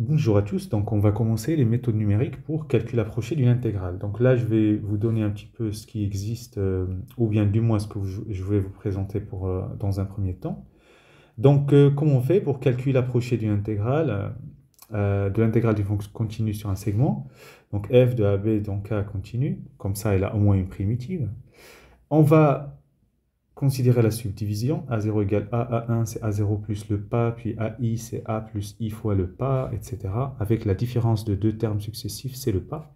Bonjour à tous, donc on va commencer les méthodes numériques pour calcul approché d'une intégrale. Donc là je vais vous donner un petit peu ce qui existe, euh, ou bien du moins ce que je vais vous présenter pour, euh, dans un premier temps. Donc euh, comment on fait pour calcul approché d'une intégrale, de l'intégrale d'une fonction continue sur un segment, donc f de ab donc k continue, comme ça elle a au moins une primitive. On va Considérez la subdivision. A0 égale A, A1 c'est A0 plus le pas, puis AI c'est A plus I fois le pas, etc. Avec la différence de deux termes successifs, c'est le pas.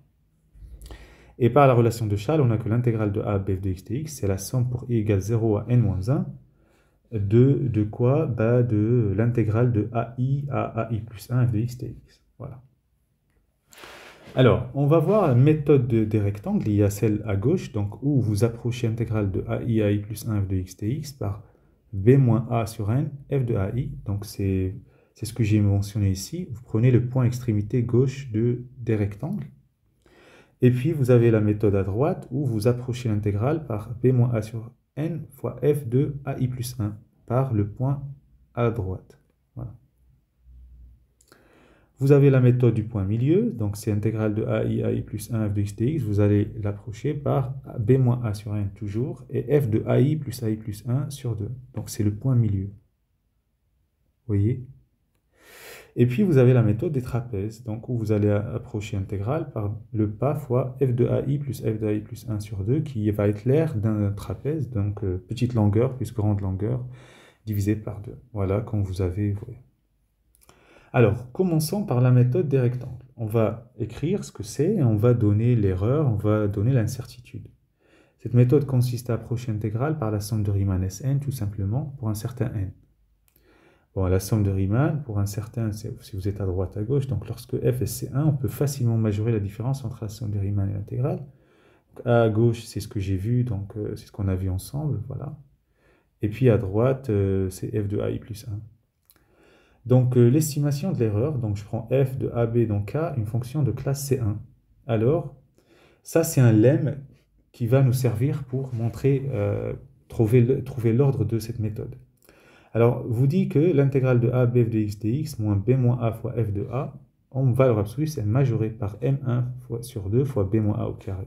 Et par la relation de Schall, on a que l'intégrale de A b, de x dx, c'est la somme pour i égale 0 à n-1 de, de quoi bah De l'intégrale de AI à AI plus 1 f de x dx. Voilà. Alors, on va voir la méthode des rectangles. Il y a celle à gauche, donc où vous approchez l'intégrale de AI I plus 1 f de x dx par b moins a sur n f de AI. Donc, c'est ce que j'ai mentionné ici. Vous prenez le point extrémité gauche de, des rectangles. Et puis, vous avez la méthode à droite où vous approchez l'intégrale par b moins a sur n fois f de AI plus 1 par le point à droite. Vous avez la méthode du point milieu, donc c'est intégrale de AI, AI plus 1 f de x dx. Vous allez l'approcher par b moins a sur 1 toujours et f de AI plus AI plus 1 sur 2. Donc c'est le point milieu. voyez Et puis vous avez la méthode des trapèzes, donc où vous allez approcher l'intégrale par le pas fois f de AI plus f de AI plus 1 sur 2 qui va être l'air d'un trapèze, donc euh, petite longueur plus grande longueur divisé par 2. Voilà quand vous avez... Alors, commençons par la méthode des rectangles. On va écrire ce que c'est et on va donner l'erreur, on va donner l'incertitude. Cette méthode consiste à approcher l'intégrale par la somme de Riemann Sn, tout simplement, pour un certain n. Bon, la somme de Riemann, pour un certain, si vous êtes à droite, à gauche, donc lorsque f est c1, on peut facilement majorer la différence entre la somme de Riemann et l'intégrale. à gauche, c'est ce que j'ai vu, donc euh, c'est ce qu'on a vu ensemble, voilà. Et puis à droite, euh, c'est f de i plus 1. Donc euh, l'estimation de l'erreur, donc je prends f de AB dans K, une fonction de classe C1. Alors, ça c'est un lemme qui va nous servir pour montrer, euh, trouver, l'ordre de cette méthode. Alors, vous dit que l'intégrale de a, b, f de x dx, moins b moins a fois f de a, en valeur absolue, c'est majoré par m1 fois, sur 2 fois b moins a au carré.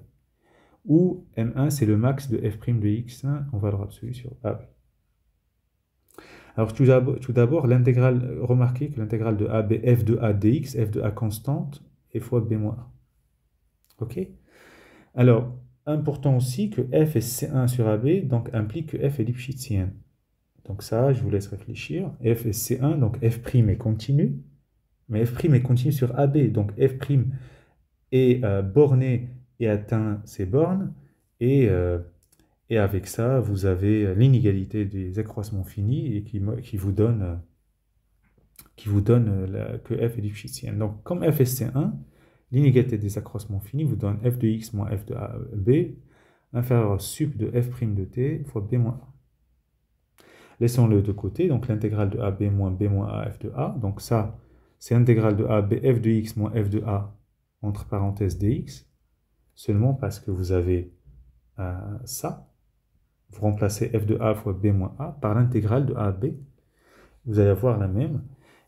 Ou m1, c'est le max de f' prime de x1 en valeur absolue sur a. Alors tout d'abord, l'intégrale, remarquez que l'intégrale de AB, f de A dx, f de A constante, est fois b moins Ok Alors, important aussi que f est C1 sur AB, donc implique que f est lipschitzienne. Donc ça, je vous laisse réfléchir. f est C1, donc f' est continue, mais f' est continue sur AB, donc f' est euh, borné et atteint ses bornes, et... Euh, et avec ça, vous avez euh, l'inégalité des accroissements finis et qui, qui vous donne, euh, qui vous donne euh, que f est difficile. Donc, comme f est C1, l'inégalité des accroissements finis vous donne f de x moins f de a, b inférieur à sup de f' prime de t fois b moins a. Laissons-le de côté, donc l'intégrale de a b moins b moins a f de a. Donc ça, c'est l'intégrale de a b f de x moins f de a entre parenthèses dx, seulement parce que vous avez ça, vous remplacez f de a fois b moins a par l'intégrale de a à b. Vous allez avoir la même.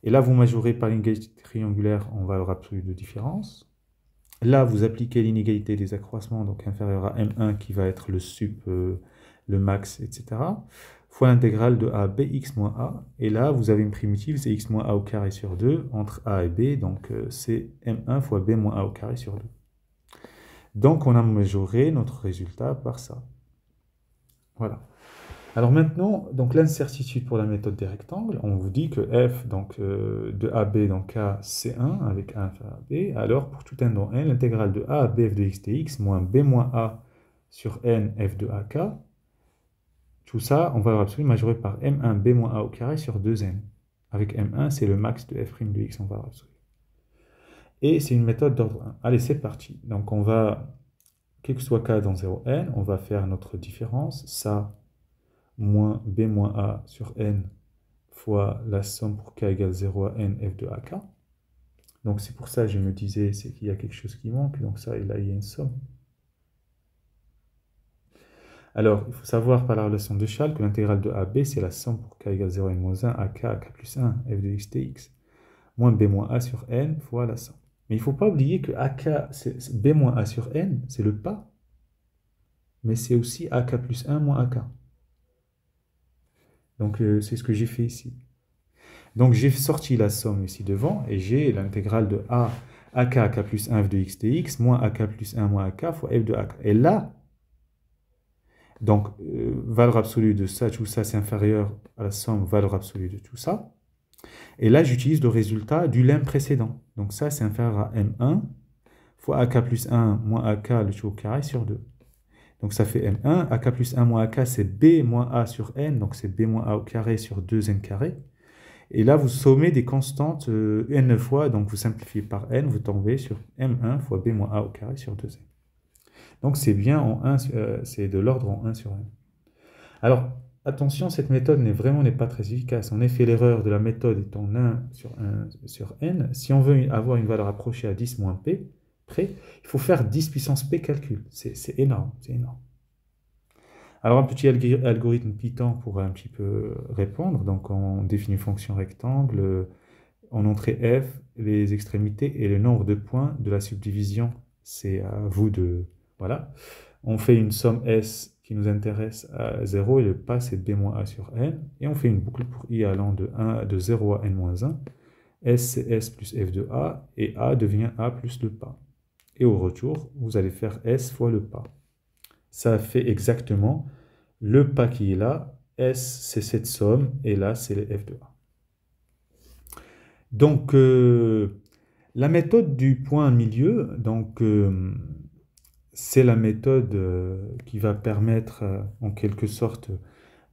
Et là, vous majorez par l'inégalité triangulaire en valeur absolue de différence. Là, vous appliquez l'inégalité des accroissements, donc inférieure à m1 qui va être le sup, euh, le max, etc. fois l'intégrale de a à b, x moins a. Et là, vous avez une primitive, c'est x moins a au carré sur 2 entre a et b, donc euh, c'est m1 fois b moins a au carré sur 2. Donc on a majoré notre résultat par ça. Voilà. Alors maintenant, donc l'incertitude pour la méthode des rectangles, on vous dit que f donc, euh, de de AB dans K, c 1 avec A inférieur à B. Alors pour tout n dans n, l'intégrale de A à B f de x dx moins B moins A sur n f de AK, tout ça en valeur absolue majoré par M1 B moins A au carré sur 2n. Avec M1, c'est le max de f' de x en valeur absolue. Et c'est une méthode d'ordre 1. Allez, c'est parti. Donc on va quel que soit k dans 0n, on va faire notre différence, ça moins b moins a sur n fois la somme pour k égale 0 à n f de ak. Donc c'est pour ça que je me disais c'est qu'il y a quelque chose qui manque, donc ça, et là, il y a une somme. Alors, il faut savoir par la relation de Schall que l'intégrale de AB, c'est la somme pour k égale 0 à n moins 1 ak k, à k plus 1, f de x dx, moins b moins a sur n fois la somme. Mais il ne faut pas oublier que AK, B moins A sur N, c'est le pas. Mais c'est aussi AK plus 1 moins AK. Donc euh, c'est ce que j'ai fait ici. Donc j'ai sorti la somme ici devant et j'ai l'intégrale de A AK, AK plus 1 f de x dx moins AK plus 1 moins AK fois f de AK. Et là, donc euh, valeur absolue de ça, tout ça, c'est inférieur à la somme valeur absolue de tout ça. Et là, j'utilise le résultat du lemme précédent. Donc ça, c'est inférieur à M1 fois AK plus 1 moins AK, le tout au carré, sur 2. Donc ça fait M1, AK plus 1 moins AK, c'est B moins A sur N, donc c'est B moins A au carré sur 2N carré. Et là, vous sommez des constantes euh, N fois, donc vous simplifiez par N, vous tombez sur M1 fois B moins A au carré sur 2N. Donc c'est bien en euh, c'est de l'ordre en 1 sur N. Alors, Attention, cette méthode n'est vraiment n'est pas très efficace. En effet, l'erreur de la méthode en 1 sur, 1 sur n, si on veut avoir une valeur approchée à 10 moins p, près, il faut faire 10 puissance p calcul. C'est énorme, c'est énorme. Alors un petit algorithme Python pour un petit peu répondre. Donc on définit une fonction rectangle, en entrée f, les extrémités et le nombre de points de la subdivision. C'est à vous de... Voilà. On fait une somme S qui nous intéresse à 0 et le pas c'est b-a moins sur n et on fait une boucle pour i allant de, 1, de 0 à n-1 moins s c'est s plus f de a et a devient a plus le pas et au retour vous allez faire s fois le pas ça fait exactement le pas qui est là s c'est cette somme et là c'est les f de a donc euh, la méthode du point milieu donc euh, c'est la méthode euh, qui va permettre euh, en quelque sorte euh,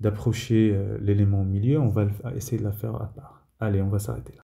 d'approcher l'élément au milieu. On va essayer de la faire à part. Allez, on va s'arrêter là.